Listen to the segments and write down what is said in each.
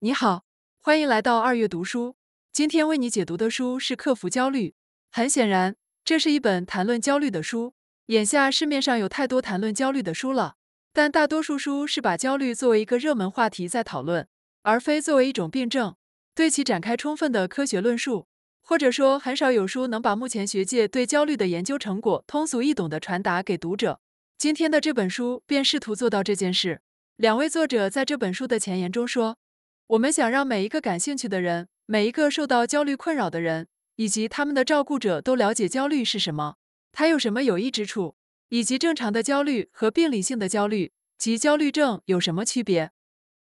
你好，欢迎来到二月读书。今天为你解读的书是《克服焦虑》。很显然，这是一本谈论焦虑的书。眼下市面上有太多谈论焦虑的书了，但大多数书是把焦虑作为一个热门话题在讨论，而非作为一种病症，对其展开充分的科学论述。或者说，很少有书能把目前学界对焦虑的研究成果通俗易懂的传达给读者。今天的这本书便试图做到这件事。两位作者在这本书的前言中说。我们想让每一个感兴趣的人、每一个受到焦虑困扰的人，以及他们的照顾者都了解焦虑是什么，它有什么有益之处，以及正常的焦虑和病理性的焦虑及焦虑症有什么区别。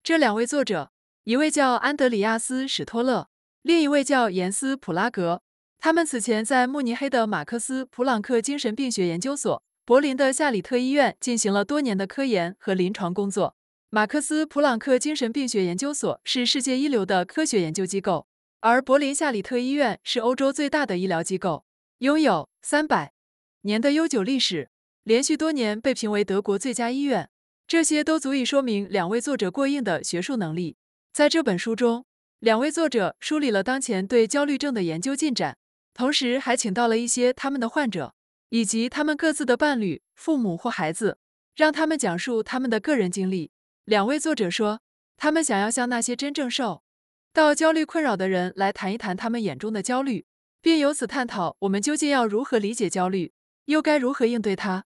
这两位作者，一位叫安德里亚斯·史托勒，另一位叫严斯·普拉格，他们此前在慕尼黑的马克思·普朗克精神病学研究所、柏林的夏里特医院进行了多年的科研和临床工作。马克思普朗克精神病学研究所是世界一流的科学研究机构，而柏林夏里特医院是欧洲最大的医疗机构，拥有三百年的悠久历史，连续多年被评为德国最佳医院。这些都足以说明两位作者过硬的学术能力。在这本书中，两位作者梳理了当前对焦虑症的研究进展，同时还请到了一些他们的患者，以及他们各自的伴侣、父母或孩子，让他们讲述他们的个人经历。两位作者说，他们想要向那些真正受到焦虑困扰的人来谈一谈他们眼中的焦虑，并由此探讨我们究竟要如何理解焦虑，又该如何应对它。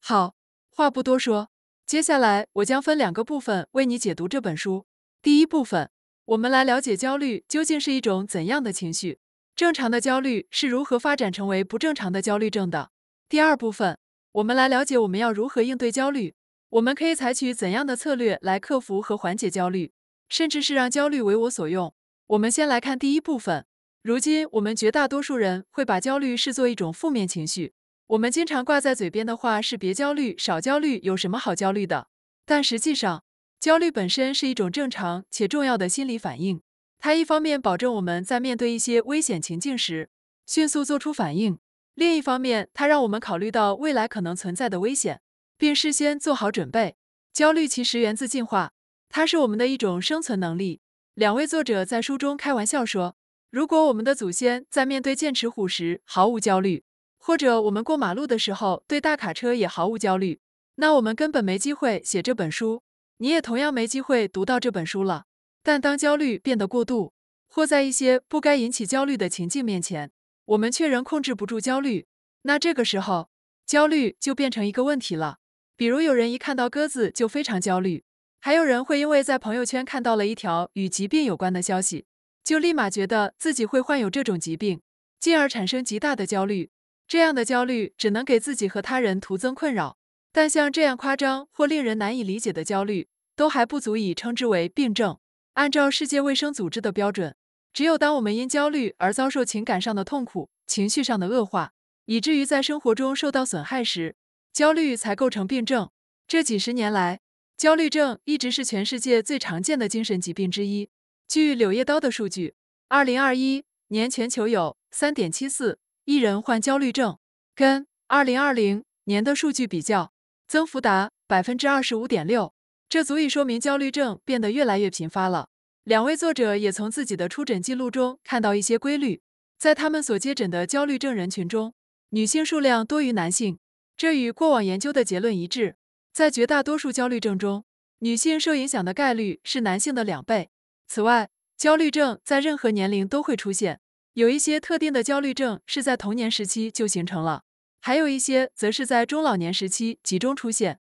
好，话不多说，接下来我将分两个部分为你解读这本书。第一部分，我们来了解焦虑究竟是一种怎样的情绪，正常的焦虑是如何发展成为不正常的焦虑症的。第二部分，我们来了解我们要如何应对焦虑。我们可以采取怎样的策略来克服和缓解焦虑，甚至是让焦虑为我所用？我们先来看第一部分。如今，我们绝大多数人会把焦虑视作一种负面情绪。我们经常挂在嘴边的话是“别焦虑，少焦虑，有什么好焦虑的”。但实际上，焦虑本身是一种正常且重要的心理反应。它一方面保证我们在面对一些危险情境时迅速做出反应；另一方面，它让我们考虑到未来可能存在的危险。并事先做好准备。焦虑其实源自进化，它是我们的一种生存能力。两位作者在书中开玩笑说：“如果我们的祖先在面对剑齿虎时毫无焦虑，或者我们过马路的时候对大卡车也毫无焦虑，那我们根本没机会写这本书，你也同样没机会读到这本书了。”但当焦虑变得过度，或在一些不该引起焦虑的情境面前，我们却仍控制不住焦虑，那这个时候，焦虑就变成一个问题了。比如有人一看到鸽子就非常焦虑，还有人会因为在朋友圈看到了一条与疾病有关的消息，就立马觉得自己会患有这种疾病，进而产生极大的焦虑。这样的焦虑只能给自己和他人徒增困扰。但像这样夸张或令人难以理解的焦虑，都还不足以称之为病症。按照世界卫生组织的标准，只有当我们因焦虑而遭受情感上的痛苦、情绪上的恶化，以至于在生活中受到损害时，焦虑才构成病症。这几十年来，焦虑症一直是全世界最常见的精神疾病之一。据《柳叶刀》的数据，二零二一年全球有三点七四亿人患焦虑症，跟二零二零年的数据比较，增幅达百分之二十五点六。这足以说明焦虑症变得越来越频发了。两位作者也从自己的出诊记录中看到一些规律：在他们所接诊的焦虑症人群中，女性数量多于男性。这与过往研究的结论一致，在绝大多数焦虑症中，女性受影响的概率是男性的两倍。此外，焦虑症在任何年龄都会出现，有一些特定的焦虑症是在童年时期就形成了，还有一些则是在中老年时期集中出现。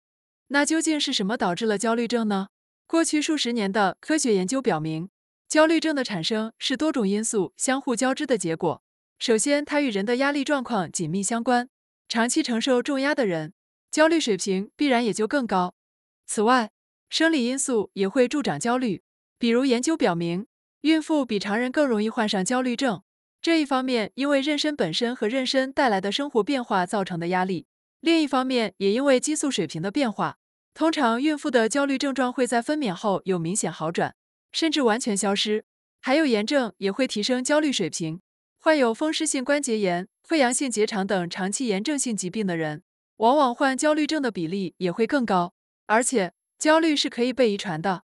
那究竟是什么导致了焦虑症呢？过去数十年的科学研究表明，焦虑症的产生是多种因素相互交织的结果。首先，它与人的压力状况紧密相关。长期承受重压的人，焦虑水平必然也就更高。此外，生理因素也会助长焦虑，比如研究表明，孕妇比常人更容易患上焦虑症。这一方面因为妊娠本身和妊娠带来的生活变化造成的压力，另一方面也因为激素水平的变化。通常，孕妇的焦虑症状会在分娩后有明显好转，甚至完全消失。还有炎症也会提升焦虑水平，患有风湿性关节炎。溃疡性结肠等长期炎症性疾病的人，往往患焦虑症的比例也会更高。而且，焦虑是可以被遗传的。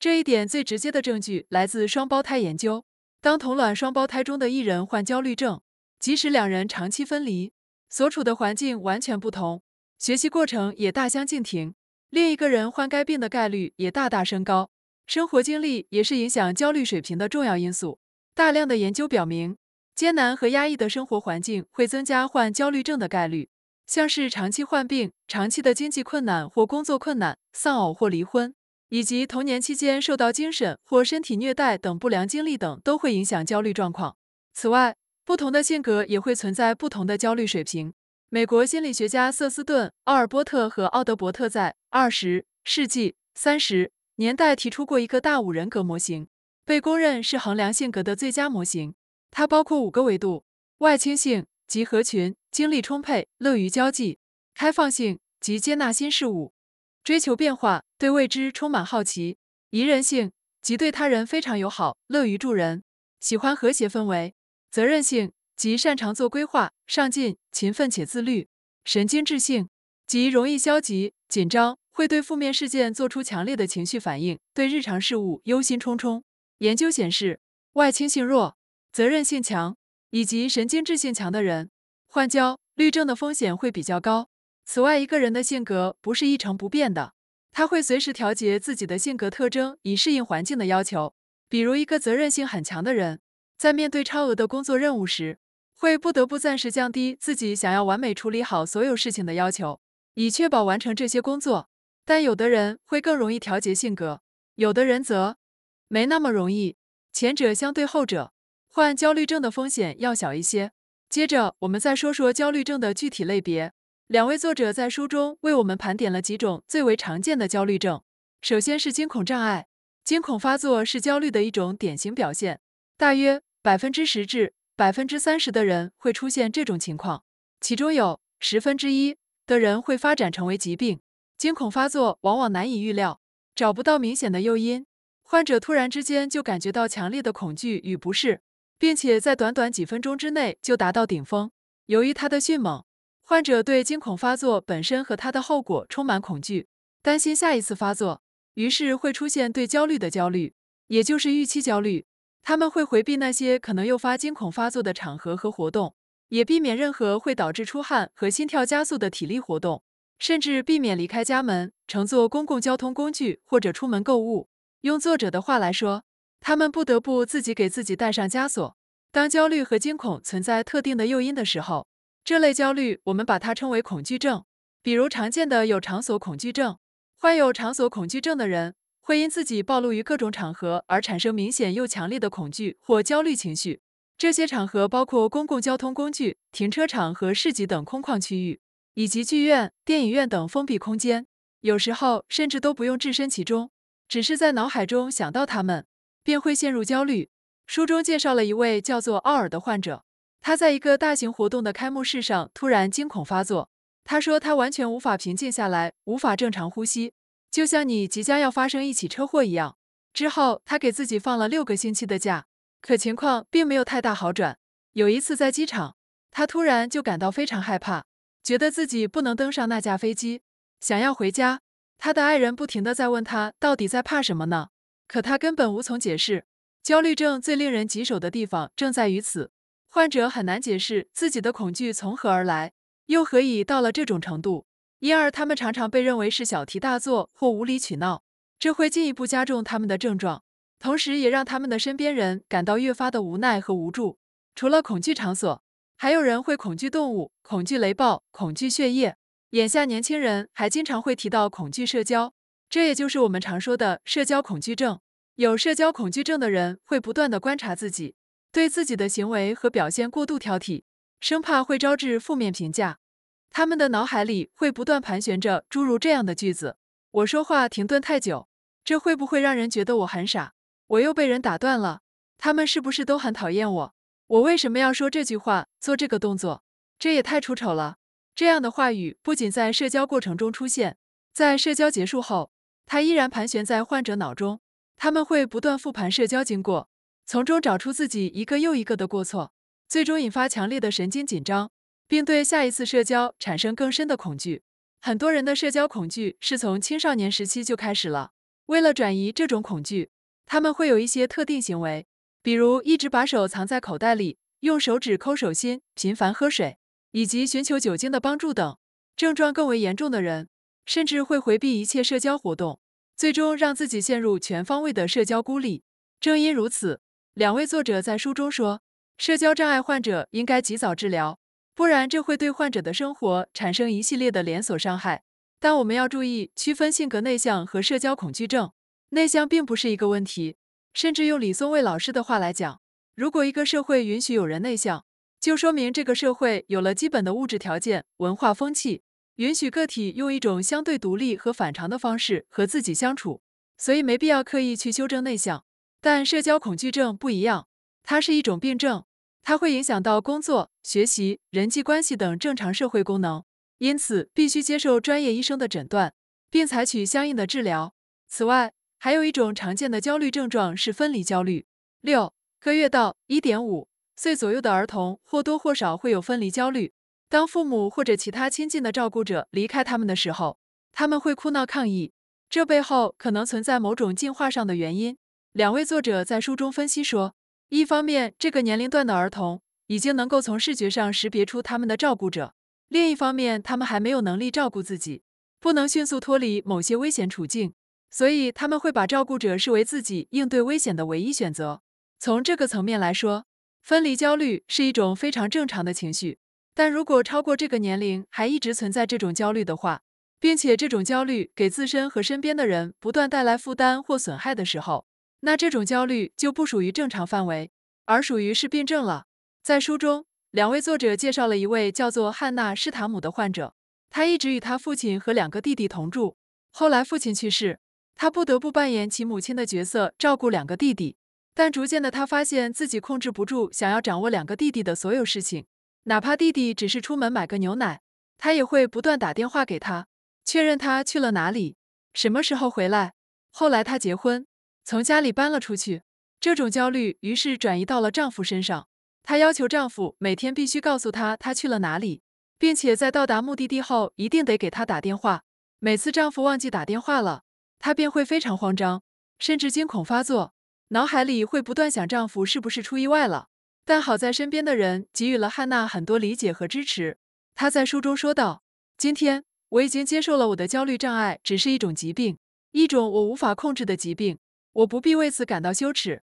这一点最直接的证据来自双胞胎研究。当同卵双胞胎中的一人患焦虑症，即使两人长期分离，所处的环境完全不同，学习过程也大相径庭，另一个人患该病的概率也大大升高。生活经历也是影响焦虑水平的重要因素。大量的研究表明。艰难和压抑的生活环境会增加患焦虑症的概率，像是长期患病、长期的经济困难或工作困难、丧偶或离婚，以及童年期间受到精神或身体虐待等不良经历等，都会影响焦虑状况。此外，不同的性格也会存在不同的焦虑水平。美国心理学家瑟斯顿、奥尔波特和奥德伯特在二十世纪三十年代提出过一个大五人格模型，被公认是衡量性格的最佳模型。它包括五个维度：外倾性及合群，精力充沛，乐于交际；开放性及接纳新事物，追求变化，对未知充满好奇；宜人性及对他人非常友好，乐于助人，喜欢和谐氛围；责任性及擅长做规划，上进、勤奋且自律；神经质性及容易消极、紧张，会对负面事件做出强烈的情绪反应，对日常事务忧心忡忡。研究显示，外倾性弱。责任心强以及神经质性强的人，患焦虑症的风险会比较高。此外，一个人的性格不是一成不变的，他会随时调节自己的性格特征以适应环境的要求。比如，一个责任心很强的人，在面对超额的工作任务时，会不得不暂时降低自己想要完美处理好所有事情的要求，以确保完成这些工作。但有的人会更容易调节性格，有的人则没那么容易。前者相对后者。患焦虑症的风险要小一些。接着，我们再说说焦虑症的具体类别。两位作者在书中为我们盘点了几种最为常见的焦虑症。首先是惊恐障碍，惊恐发作是焦虑的一种典型表现，大约百分之十至百分之三十的人会出现这种情况，其中有十分之一的人会发展成为疾病。惊恐发作往往难以预料，找不到明显的诱因，患者突然之间就感觉到强烈的恐惧与不适。并且在短短几分钟之内就达到顶峰。由于它的迅猛，患者对惊恐发作本身和它的后果充满恐惧，担心下一次发作，于是会出现对焦虑的焦虑，也就是预期焦虑。他们会回避那些可能诱发惊恐发作的场合和活动，也避免任何会导致出汗和心跳加速的体力活动，甚至避免离开家门、乘坐公共交通工具或者出门购物。用作者的话来说。他们不得不自己给自己戴上枷锁。当焦虑和惊恐存在特定的诱因的时候，这类焦虑我们把它称为恐惧症。比如常见的有场所恐惧症，患有场所恐惧症的人会因自己暴露于各种场合而产生明显又强烈的恐惧或焦虑情绪。这些场合包括公共交通工具、停车场和市集等空旷区域，以及剧院、电影院等封闭空间。有时候甚至都不用置身其中，只是在脑海中想到他们。便会陷入焦虑。书中介绍了一位叫做奥尔的患者，他在一个大型活动的开幕式上突然惊恐发作。他说他完全无法平静下来，无法正常呼吸，就像你即将要发生一起车祸一样。之后他给自己放了六个星期的假，可情况并没有太大好转。有一次在机场，他突然就感到非常害怕，觉得自己不能登上那架飞机，想要回家。他的爱人不停的在问他到底在怕什么呢？可他根本无从解释，焦虑症最令人棘手的地方正在于此，患者很难解释自己的恐惧从何而来，又何以到了这种程度，因而他们常常被认为是小题大做或无理取闹，这会进一步加重他们的症状，同时也让他们的身边人感到越发的无奈和无助。除了恐惧场所，还有人会恐惧动物、恐惧雷暴、恐惧血液，眼下年轻人还经常会提到恐惧社交。这也就是我们常说的社交恐惧症。有社交恐惧症的人会不断的观察自己，对自己的行为和表现过度挑剔，生怕会招致负面评价。他们的脑海里会不断盘旋着诸如这样的句子：“我说话停顿太久，这会不会让人觉得我很傻？我又被人打断了，他们是不是都很讨厌我？我为什么要说这句话、做这个动作？这也太出丑了。”这样的话语不仅在社交过程中出现，在社交结束后。它依然盘旋在患者脑中，他们会不断复盘社交经过，从中找出自己一个又一个的过错，最终引发强烈的神经紧张，并对下一次社交产生更深的恐惧。很多人的社交恐惧是从青少年时期就开始了。为了转移这种恐惧，他们会有一些特定行为，比如一直把手藏在口袋里，用手指抠手心，频繁喝水，以及寻求酒精的帮助等。症状更为严重的人。甚至会回避一切社交活动，最终让自己陷入全方位的社交孤立。正因如此，两位作者在书中说，社交障碍患者应该及早治疗，不然这会对患者的生活产生一系列的连锁伤害。但我们要注意区分性格内向和社交恐惧症。内向并不是一个问题，甚至用李松蔚老师的话来讲，如果一个社会允许有人内向，就说明这个社会有了基本的物质条件、文化风气。允许个体用一种相对独立和反常的方式和自己相处，所以没必要刻意去修正内向。但社交恐惧症不一样，它是一种病症，它会影响到工作、学习、人际关系等正常社会功能，因此必须接受专业医生的诊断，并采取相应的治疗。此外，还有一种常见的焦虑症状是分离焦虑。六个月到一点五岁左右的儿童或多或少会有分离焦虑。当父母或者其他亲近的照顾者离开他们的时候，他们会哭闹抗议。这背后可能存在某种进化上的原因。两位作者在书中分析说，一方面，这个年龄段的儿童已经能够从视觉上识别出他们的照顾者；另一方面，他们还没有能力照顾自己，不能迅速脱离某些危险处境，所以他们会把照顾者视为自己应对危险的唯一选择。从这个层面来说，分离焦虑是一种非常正常的情绪。但如果超过这个年龄还一直存在这种焦虑的话，并且这种焦虑给自身和身边的人不断带来负担或损害的时候，那这种焦虑就不属于正常范围，而属于是病症了。在书中，两位作者介绍了一位叫做汉娜·施塔姆的患者，他一直与他父亲和两个弟弟同住。后来父亲去世，他不得不扮演其母亲的角色，照顾两个弟弟。但逐渐的，他发现自己控制不住，想要掌握两个弟弟的所有事情。哪怕弟弟只是出门买个牛奶，她也会不断打电话给他，确认他去了哪里，什么时候回来。后来她结婚，从家里搬了出去，这种焦虑于是转移到了丈夫身上。她要求丈夫每天必须告诉她她去了哪里，并且在到达目的地后一定得给她打电话。每次丈夫忘记打电话了，她便会非常慌张，甚至惊恐发作，脑海里会不断想丈夫是不是出意外了。但好在身边的人给予了汉娜很多理解和支持。她在书中说道：“今天我已经接受了我的焦虑障碍只是一种疾病，一种我无法控制的疾病。我不必为此感到羞耻，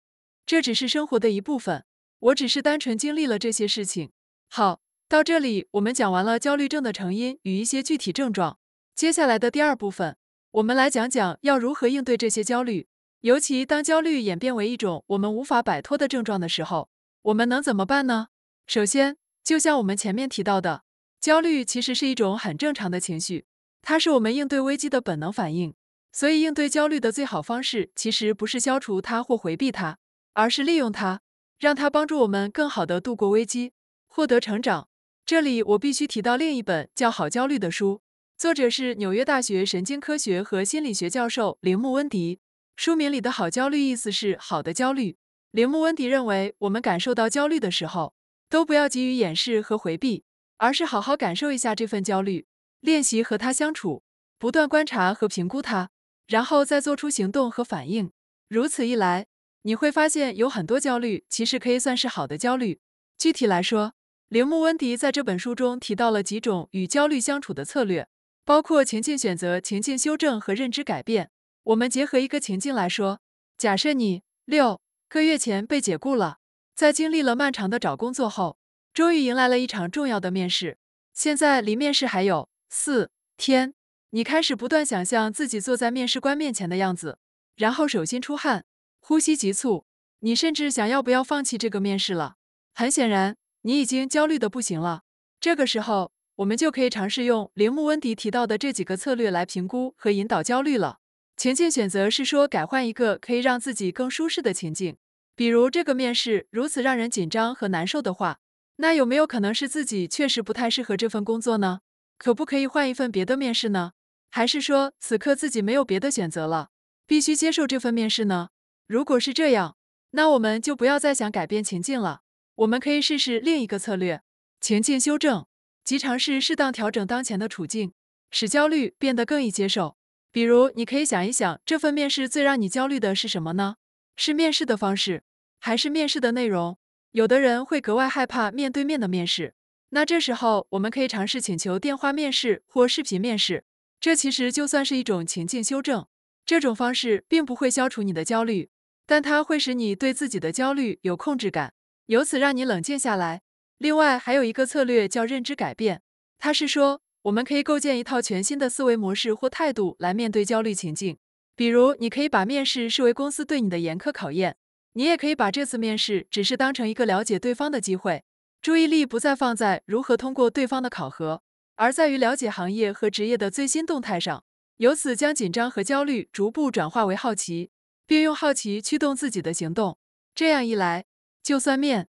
这只是生活的一部分。我只是单纯经历了这些事情。”好，到这里我们讲完了焦虑症的成因与一些具体症状。接下来的第二部分，我们来讲讲要如何应对这些焦虑，尤其当焦虑演变为一种我们无法摆脱的症状的时候。我们能怎么办呢？首先，就像我们前面提到的，焦虑其实是一种很正常的情绪，它是我们应对危机的本能反应。所以，应对焦虑的最好方式其实不是消除它或回避它，而是利用它，让它帮助我们更好的度过危机，获得成长。这里我必须提到另一本叫《好焦虑》的书，作者是纽约大学神经科学和心理学教授铃木温迪。书名里的“好焦虑”意思是好的焦虑。铃木温迪认为，我们感受到焦虑的时候，都不要急于掩饰和回避，而是好好感受一下这份焦虑，练习和他相处，不断观察和评估他，然后再做出行动和反应。如此一来，你会发现有很多焦虑其实可以算是好的焦虑。具体来说，铃木温迪在这本书中提到了几种与焦虑相处的策略，包括情境选择、情境修正和认知改变。我们结合一个情境来说，假设你六。个月前被解雇了，在经历了漫长的找工作后，终于迎来了一场重要的面试。现在离面试还有四天，你开始不断想象自己坐在面试官面前的样子，然后手心出汗，呼吸急促。你甚至想要不要放弃这个面试了？很显然，你已经焦虑的不行了。这个时候，我们就可以尝试用铃木温迪提到的这几个策略来评估和引导焦虑了。情境选择是说改换一个可以让自己更舒适的情境，比如这个面试如此让人紧张和难受的话，那有没有可能是自己确实不太适合这份工作呢？可不可以换一份别的面试呢？还是说此刻自己没有别的选择了，必须接受这份面试呢？如果是这样，那我们就不要再想改变情境了，我们可以试试另一个策略：情境修正，即尝试适当调整当前的处境，使焦虑变得更易接受。比如，你可以想一想，这份面试最让你焦虑的是什么呢？是面试的方式，还是面试的内容？有的人会格外害怕面对面的面试，那这时候我们可以尝试请求电话面试或视频面试。这其实就算是一种情境修正。这种方式并不会消除你的焦虑，但它会使你对自己的焦虑有控制感，由此让你冷静下来。另外，还有一个策略叫认知改变，它是说。我们可以构建一套全新的思维模式或态度来面对焦虑情境，比如你可以把面试视为公司对你的严苛考验，你也可以把这次面试只是当成一个了解对方的机会。注意力不再放在如何通过对方的考核，而在于了解行业和职业的最新动态上，由此将紧张和焦虑逐步转化为好奇，并用好奇驱动自己的行动。这样一来，就算面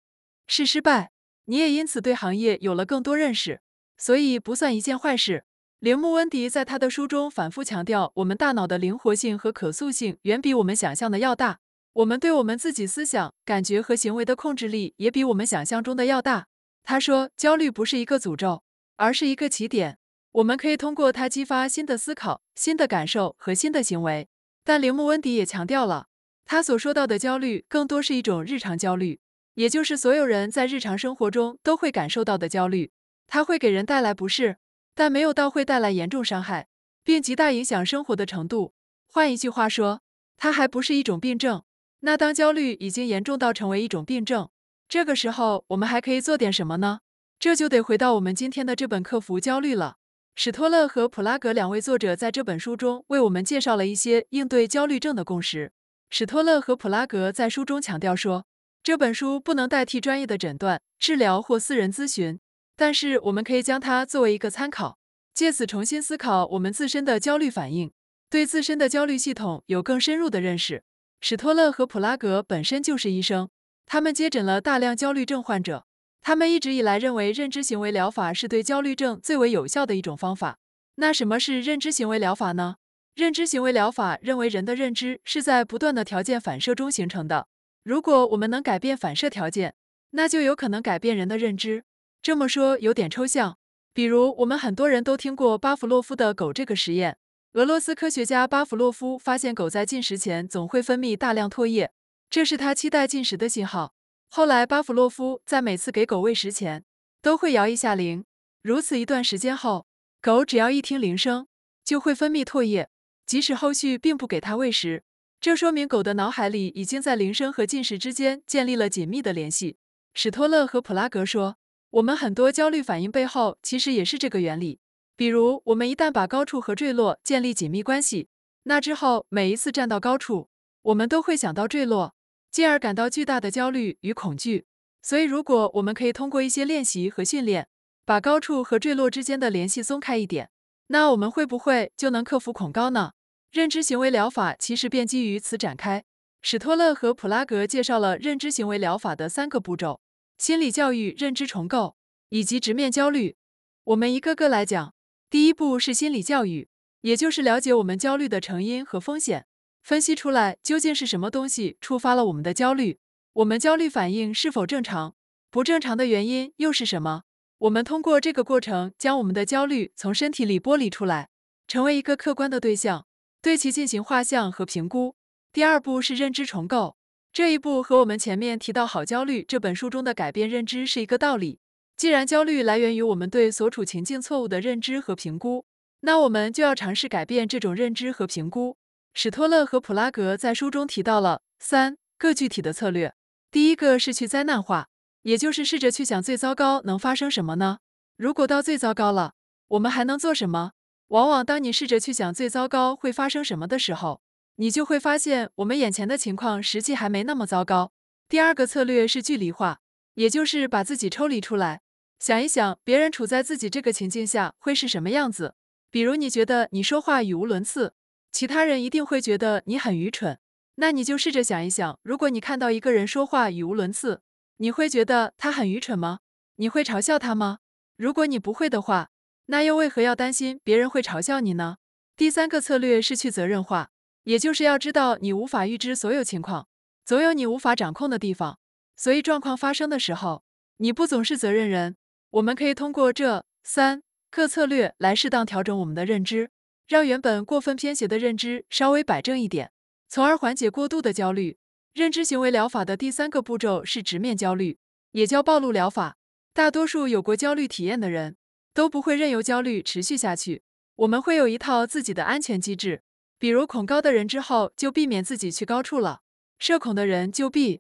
试失败，你也因此对行业有了更多认识。所以不算一件坏事。铃木温迪在他的书中反复强调，我们大脑的灵活性和可塑性远比我们想象的要大，我们对我们自己思想、感觉和行为的控制力也比我们想象中的要大。他说，焦虑不是一个诅咒，而是一个起点，我们可以通过它激发新的思考、新的感受和新的行为。但铃木温迪也强调了，他所说到的焦虑更多是一种日常焦虑，也就是所有人在日常生活中都会感受到的焦虑。它会给人带来不适，但没有到会带来严重伤害，并极大影响生活的程度。换一句话说，它还不是一种病症。那当焦虑已经严重到成为一种病症，这个时候我们还可以做点什么呢？这就得回到我们今天的这本《克服焦虑》了。史托勒和普拉格两位作者在这本书中为我们介绍了一些应对焦虑症的共识。史托勒和普拉格在书中强调说，这本书不能代替专业的诊断、治疗或私人咨询。但是我们可以将它作为一个参考，借此重新思考我们自身的焦虑反应，对自身的焦虑系统有更深入的认识。史托勒和普拉格本身就是医生，他们接诊了大量焦虑症患者，他们一直以来认为认知行为疗法是对焦虑症最为有效的一种方法。那什么是认知行为疗法呢？认知行为疗法认为人的认知是在不断的条件反射中形成的，如果我们能改变反射条件，那就有可能改变人的认知。这么说有点抽象，比如我们很多人都听过巴甫洛夫的狗这个实验。俄罗斯科学家巴甫洛夫发现，狗在进食前总会分泌大量唾液，这是它期待进食的信号。后来，巴甫洛夫在每次给狗喂食前都会摇一下铃，如此一段时间后，狗只要一听铃声就会分泌唾液，即使后续并不给它喂食。这说明狗的脑海里已经在铃声和进食之间建立了紧密的联系。史托勒和普拉格说。我们很多焦虑反应背后其实也是这个原理。比如，我们一旦把高处和坠落建立紧密关系，那之后每一次站到高处，我们都会想到坠落，进而感到巨大的焦虑与恐惧。所以，如果我们可以通过一些练习和训练，把高处和坠落之间的联系松开一点，那我们会不会就能克服恐高呢？认知行为疗法其实便基于此展开。史托勒和普拉格介绍了认知行为疗法的三个步骤。心理教育、认知重构以及直面焦虑，我们一个个来讲。第一步是心理教育，也就是了解我们焦虑的成因和风险，分析出来究竟是什么东西触发了我们的焦虑，我们焦虑反应是否正常，不正常的原因又是什么。我们通过这个过程，将我们的焦虑从身体里剥离出来，成为一个客观的对象，对其进行画像和评估。第二步是认知重构。这一步和我们前面提到《好焦虑》这本书中的改变认知是一个道理。既然焦虑来源于我们对所处情境错误的认知和评估，那我们就要尝试改变这种认知和评估。史托勒和普拉格在书中提到了三个具体的策略。第一个是去灾难化，也就是试着去想最糟糕能发生什么呢？如果到最糟糕了，我们还能做什么？往往当你试着去想最糟糕会发生什么的时候，你就会发现，我们眼前的情况实际还没那么糟糕。第二个策略是距离化，也就是把自己抽离出来，想一想别人处在自己这个情境下会是什么样子。比如你觉得你说话语无伦次，其他人一定会觉得你很愚蠢。那你就试着想一想，如果你看到一个人说话语无伦次，你会觉得他很愚蠢吗？你会嘲笑他吗？如果你不会的话，那又为何要担心别人会嘲笑你呢？第三个策略是去责任化。也就是要知道，你无法预知所有情况，总有你无法掌控的地方，所以状况发生的时候，你不总是责任人。我们可以通过这三个策略来适当调整我们的认知，让原本过分偏斜的认知稍微摆正一点，从而缓解过度的焦虑。认知行为疗法的第三个步骤是直面焦虑，也叫暴露疗法。大多数有过焦虑体验的人都不会任由焦虑持续下去，我们会有一套自己的安全机制。比如恐高的人之后就避免自己去高处了，社恐的人就避，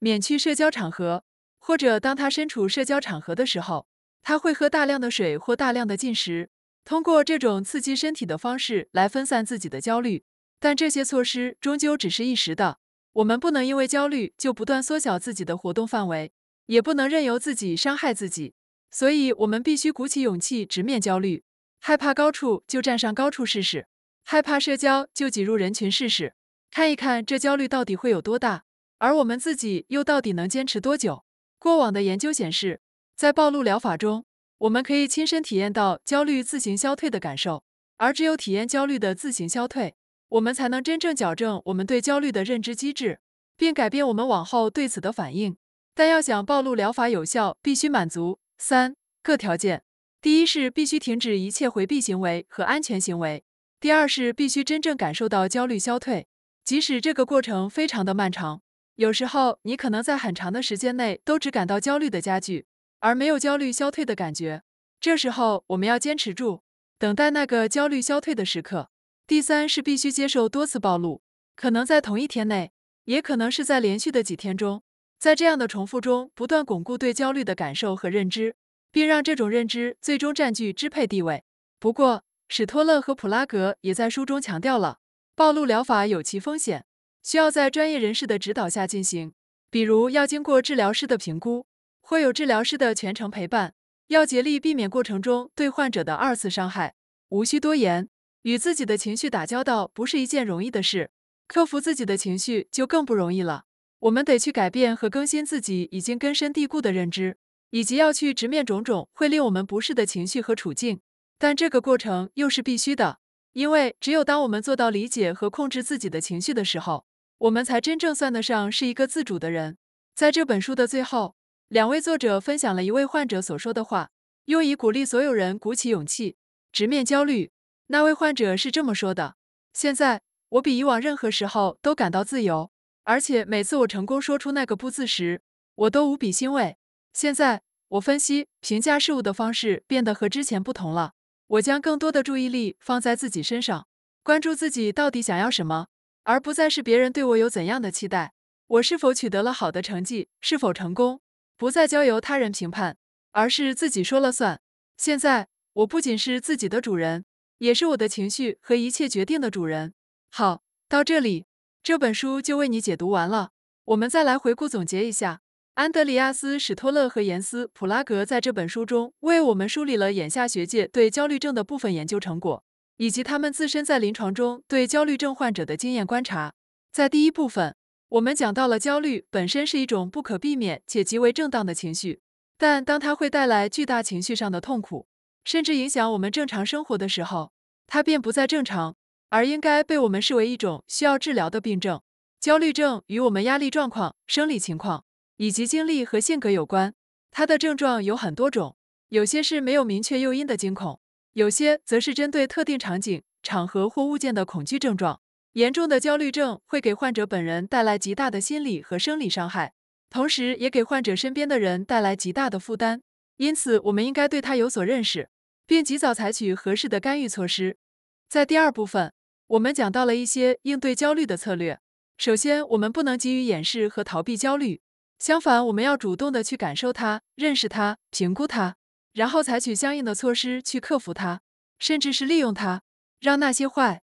免去社交场合，或者当他身处社交场合的时候，他会喝大量的水或大量的进食，通过这种刺激身体的方式来分散自己的焦虑。但这些措施终究只是一时的，我们不能因为焦虑就不断缩小自己的活动范围，也不能任由自己伤害自己。所以，我们必须鼓起勇气直面焦虑，害怕高处就站上高处试试。害怕社交就挤入人群试试，看一看这焦虑到底会有多大，而我们自己又到底能坚持多久？过往的研究显示，在暴露疗法中，我们可以亲身体验到焦虑自行消退的感受，而只有体验焦虑的自行消退，我们才能真正矫正我们对焦虑的认知机制，并改变我们往后对此的反应。但要想暴露疗法有效，必须满足三个条件：第一是必须停止一切回避行为和安全行为。第二是必须真正感受到焦虑消退，即使这个过程非常的漫长，有时候你可能在很长的时间内都只感到焦虑的加剧，而没有焦虑消退的感觉。这时候我们要坚持住，等待那个焦虑消退的时刻。第三是必须接受多次暴露，可能在同一天内，也可能是在连续的几天中，在这样的重复中不断巩固对焦虑的感受和认知，并让这种认知最终占据支配地位。不过，史托勒和普拉格也在书中强调了，暴露疗法有其风险，需要在专业人士的指导下进行，比如要经过治疗师的评估，或有治疗师的全程陪伴，要竭力避免过程中对患者的二次伤害。无需多言，与自己的情绪打交道不是一件容易的事，克服自己的情绪就更不容易了。我们得去改变和更新自己已经根深蒂固的认知，以及要去直面种种会令我们不适的情绪和处境。但这个过程又是必须的，因为只有当我们做到理解和控制自己的情绪的时候，我们才真正算得上是一个自主的人。在这本书的最后，两位作者分享了一位患者所说的话，用以鼓励所有人鼓起勇气直面焦虑。那位患者是这么说的：“现在我比以往任何时候都感到自由，而且每次我成功说出那个不字时，我都无比欣慰。现在我分析评价事物的方式变得和之前不同了。”我将更多的注意力放在自己身上，关注自己到底想要什么，而不再是别人对我有怎样的期待。我是否取得了好的成绩，是否成功，不再交由他人评判，而是自己说了算。现在，我不仅是自己的主人，也是我的情绪和一切决定的主人。好，到这里，这本书就为你解读完了。我们再来回顾总结一下。安德里亚斯·史托勒和严斯·普拉格在这本书中为我们梳理了眼下学界对焦虑症的部分研究成果，以及他们自身在临床中对焦虑症患者的经验观察。在第一部分，我们讲到了焦虑本身是一种不可避免且极为正当的情绪，但当它会带来巨大情绪上的痛苦，甚至影响我们正常生活的时候，它便不再正常，而应该被我们视为一种需要治疗的病症。焦虑症与我们压力状况、生理情况。以及经历和性格有关，它的症状有很多种，有些是没有明确诱因的惊恐，有些则是针对特定场景、场合或物件的恐惧症状。严重的焦虑症会给患者本人带来极大的心理和生理伤害，同时也给患者身边的人带来极大的负担。因此，我们应该对它有所认识，并及早采取合适的干预措施。在第二部分，我们讲到了一些应对焦虑的策略。首先，我们不能急于掩饰和逃避焦虑。相反，我们要主动的去感受它、认识它、评估它，然后采取相应的措施去克服它，甚至是利用它，让那些坏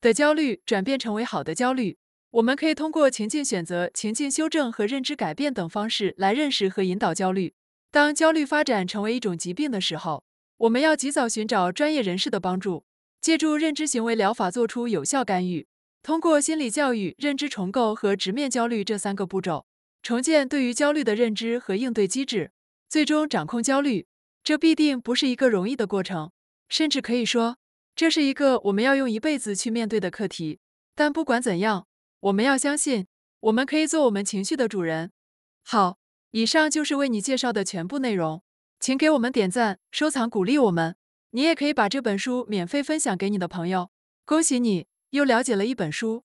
的焦虑转变成为好的焦虑。我们可以通过情境选择、情境修正和认知改变等方式来认识和引导焦虑。当焦虑发展成为一种疾病的时候，我们要及早寻找专业人士的帮助，借助认知行为疗法做出有效干预，通过心理教育、认知重构和直面焦虑这三个步骤。重建对于焦虑的认知和应对机制，最终掌控焦虑，这必定不是一个容易的过程，甚至可以说，这是一个我们要用一辈子去面对的课题。但不管怎样，我们要相信，我们可以做我们情绪的主人。好，以上就是为你介绍的全部内容，请给我们点赞、收藏、鼓励我们。你也可以把这本书免费分享给你的朋友。恭喜你，又了解了一本书。